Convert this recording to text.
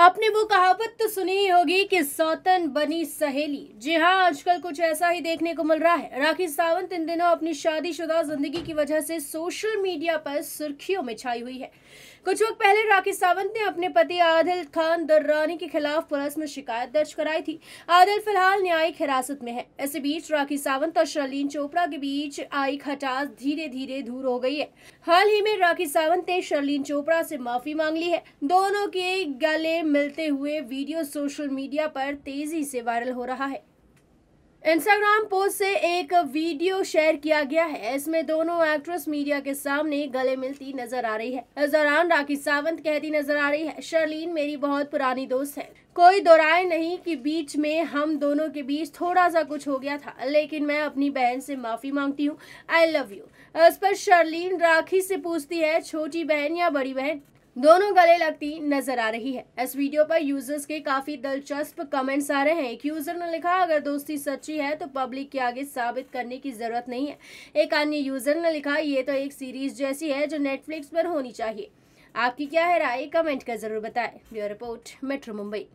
आपने वो कहावत तो सुनी ही होगी कि सौतन बनी सहेली जी हाँ आजकल कुछ ऐसा ही देखने को मिल रहा है राखी सावंत इन दिनों अपनी शादीशुदा जिंदगी की वजह से सोशल मीडिया पर सुर्खियों में छाई हुई है कुछ वक्त पहले राखी सावंत ने अपने पति आदिल खान दर्रानी के खिलाफ पुलिस में शिकायत दर्ज कराई थी आदिल फिलहाल न्यायिक हिरासत में है इसी बीच राखी सावंत और शर्लीन चोपड़ा के बीच आई खटास धीरे धीरे दूर हो गई है हाल ही में राखी सावंत ने शर्लीन चोपड़ा से माफी मांग ली है दोनों के गले मिलते हुए वीडियो सोशल मीडिया पर तेजी से वायरल हो रहा है इंस्टाग्राम पोस्ट से एक वीडियो शेयर किया गया है इसमें दोनों एक्ट्रेस मीडिया के सामने गले मिलती नजर आ रही है इस दौरान राखी सावंत कहती नजर आ रही है शर्लीन मेरी बहुत पुरानी दोस्त है कोई दोराय नहीं कि बीच में हम दोनों के बीच थोड़ा सा कुछ हो गया था लेकिन मैं अपनी बहन से माफी मांगती हूँ आई लव यू इस पर शर्लीन राखी से पूछती है छोटी बहन या बड़ी बहन दोनों गले लगती नजर आ रही है इस वीडियो पर यूजर्स के काफी दिलचस्प कमेंट्स आ रहे हैं एक यूजर ने लिखा अगर दोस्ती सच्ची है तो पब्लिक के आगे साबित करने की जरूरत नहीं है एक अन्य यूजर ने लिखा ये तो एक सीरीज जैसी है जो नेटफ्लिक्स पर होनी चाहिए आपकी क्या है राय कमेंट कर जरूर बताए ब्यूरो रिपोर्ट मेट्रो मुंबई